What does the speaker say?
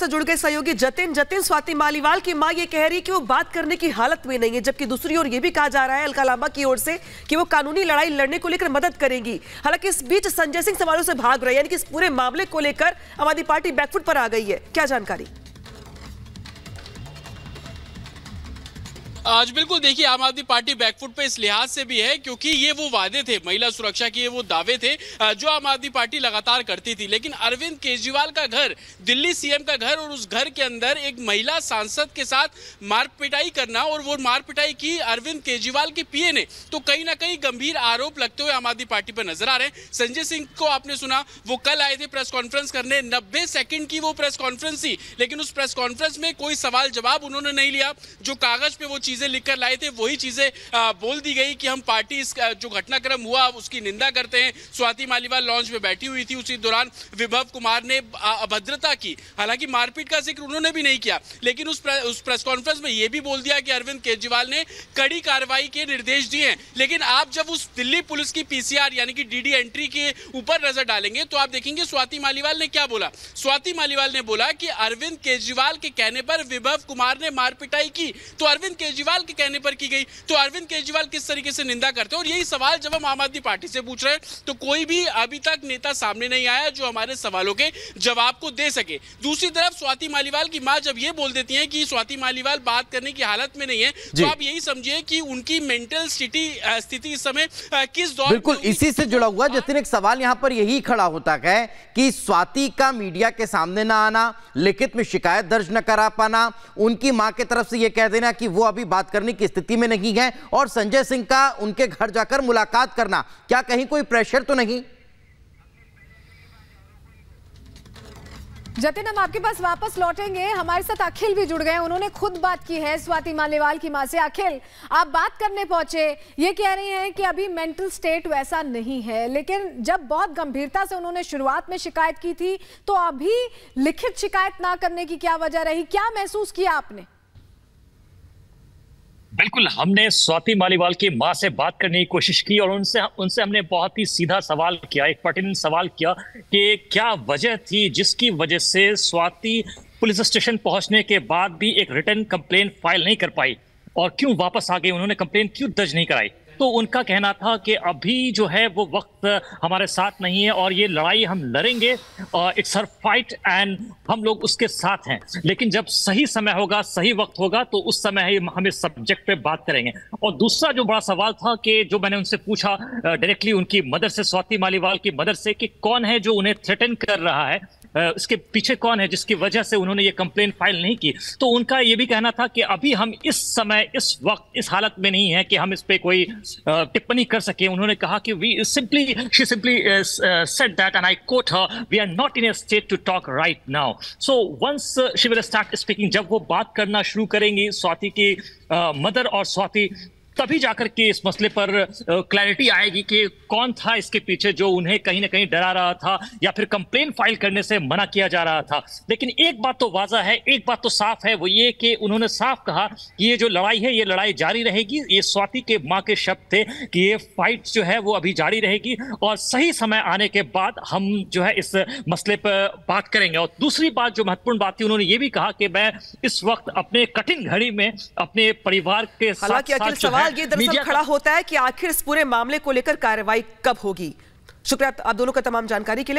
से जुड़ गए सहयोगी जतिन जतिन स्वाति मालीवाल की मां ये कह रही है कि वो बात करने की हालत में नहीं है जबकि दूसरी ओर ये भी कहा जा रहा है अलका लामा की ओर से कि वो कानूनी लड़ाई लड़ने को लेकर मदद करेंगी हालांकि इस बीच संजय सिंह सवालों से भाग रहे यानी कि इस पूरे मामले को लेकर आम आदमी पार्टी बैकफुट पर आ गई है क्या जानकारी आज बिल्कुल देखिए आम आदमी पार्टी बैकफुट पे इस लिहाज से भी है क्योंकि ये वो वादे थे महिला सुरक्षा के ये वो दावे थे जो आम आदमी पार्टी लगातार करती थी लेकिन अरविंद केजरीवाल का घर दिल्ली सीएम का घर और उस घर के अंदर एक महिला सांसद के साथ मारपिटाई करना और वो मारपिटाई की अरविंद केजरीवाल के पीए ने तो कहीं ना कहीं गंभीर आरोप लगते हुए आम आदमी पार्टी पर नजर आ रहे हैं संजय सिंह को आपने सुना वो कल आए थे प्रेस कॉन्फ्रेंस करने नब्बे सेकेंड की वो प्रेस कॉन्फ्रेंस थी लेकिन उस प्रेस कॉन्फ्रेंस में कोई सवाल जवाब उन्होंने नहीं लिया जो कागज पे वो चीज चीज़ें लिखकर लाए थे वही चीज़ें बोल दी गई कि हम पार्टी जो घटनाक्रम हुआ उसकी निंदा करते हैं स्वाति मालीवाल लॉन्च में बैठी हुई थी उसी दौरान विभव कुमार ने अभद्रता की हालांकि मारपीट का जिक्र उन्होंने भी नहीं किया लेकिन उस उस प्रेस कॉन्फ्रेंस में यह भी बोल दिया कि अरविंद केजरीवाल ने कड़ी कार्रवाई के निर्देश दिए हैं लेकिन आप जब उस दिल्ली पुलिस की पीसीआर यानी कि डीडी एंट्री के ऊपर नजर डालेंगे तो आप देखेंगे स्वाति मालीवाल ने क्या बोला स्वाति मालीवाल ने बोला कि अरविंद केजरीवाल के कहने पर विभव कुमार ने मारपिटाई की तो अरविंद केजरीवाल केजरीवाल के कहने पर की गई तो अरविंद केजरीवाल किस तरीके से निंदा करते हैं और यही सवाल जब हम आम आदमी पार्टी से पूछ रहे हैं तो कोई भी अभी तक नेता सामने नहीं आया जो हमारे सवालों के जवाब को दे सके दूसरी तरफ स्वाति मालीवाल की माँ जब ये बोल देती है कि स्वाति मालीवाल बात करने की हालत में नहीं है तो आप यही समझिए कि उनकी मेंटल स्थिति स्थिति इस समय किस दौर बिल्कुल इसी से जुड़ा हुआ हाँ। जितने एक सवाल यहाँ पर यही खड़ा होता है कि स्वाति का मीडिया के सामने ना आना लिखित में शिकायत दर्ज न करा पाना उनकी मां की तरफ से यह कह देना कि वो अभी बात करने की स्थिति में नहीं है और संजय सिंह का उनके घर जाकर मुलाकात करना क्या कहीं कोई प्रेशर तो नहीं जतिन हम आपके पास वापस लौटेंगे हमारे साथ अखिल भी जुड़ गए उन्होंने खुद बात की है स्वाति मालेवाल की मां से अखिल आप बात करने पहुंचे ये कह रही हैं कि अभी मेंटल स्टेट वैसा नहीं है लेकिन जब बहुत गंभीरता से उन्होंने शुरुआत में शिकायत की थी तो अभी लिखित शिकायत ना करने की क्या वजह रही क्या महसूस किया आपने बिल्कुल हमने स्वाति मालीवाल की माँ से बात करने की कोशिश की और उनसे उनसे हमने बहुत ही सीधा सवाल किया एक पर्टिनेंट सवाल किया कि क्या वजह थी जिसकी वजह से स्वाति पुलिस स्टेशन पहुंचने के बाद भी एक रिटर्न कंप्लेन फाइल नहीं कर पाई और क्यों वापस आ गई उन्होंने कंप्लेन क्यों दर्ज नहीं कराई तो उनका कहना था कि अभी जो है वो वक्त हमारे साथ नहीं है और ये लड़ाई हम लड़ेंगे इट्स हर फाइट एंड हम लोग उसके साथ हैं लेकिन जब सही समय होगा सही वक्त होगा तो उस समय ही हम इस सब्जेक्ट पे बात करेंगे और दूसरा जो बड़ा सवाल था कि जो मैंने उनसे पूछा डायरेक्टली उनकी मदर से स्वाति मालीवाल की मदर से कि कौन है जो उन्हें थ्रेटन कर रहा है इसके पीछे कौन है जिसकी वजह से उन्होंने ये कंप्लेन फाइल नहीं की तो उनका ये भी कहना था कि अभी हम इस समय इस वक्त इस हालत में नहीं है कि हम इस पर कोई टिप्पणी कर सके उन्होंने कहा कि we simply she simply said that and I quote her we are not in a state to talk right now so once she will start speaking जब वो बात करना शुरू करेंगी स्वाति की मदर और स्वाति तभी जाकर के इस मसले पर क्लैरिटी आएगी कि कौन था इसके पीछे जो उन्हें कहीं ना कहीं डरा रहा था या फिर कंप्लेन फाइल करने से मना किया जा रहा था लेकिन एक बात तो वाजा है एक बात तो साफ है वो ये कि उन्होंने साफ कहा कि ये जो लड़ाई है ये लड़ाई जारी रहेगी ये स्वाति के माँ के शब्द थे कि ये फाइट जो है वो अभी जारी रहेगी और सही समय आने के बाद हम जो है इस मसले पर बात करेंगे और दूसरी बात जो महत्वपूर्ण बात थी उन्होंने ये भी कहा कि मैं इस वक्त अपने कठिन घड़ी में अपने परिवार के साथ, साथ सवाल ये दरअसल खड़ा होता है कि आखिर इस पूरे मामले को लेकर कार्रवाई कब होगी शुक्रिया आप दोनों का तमाम जानकारी के लिए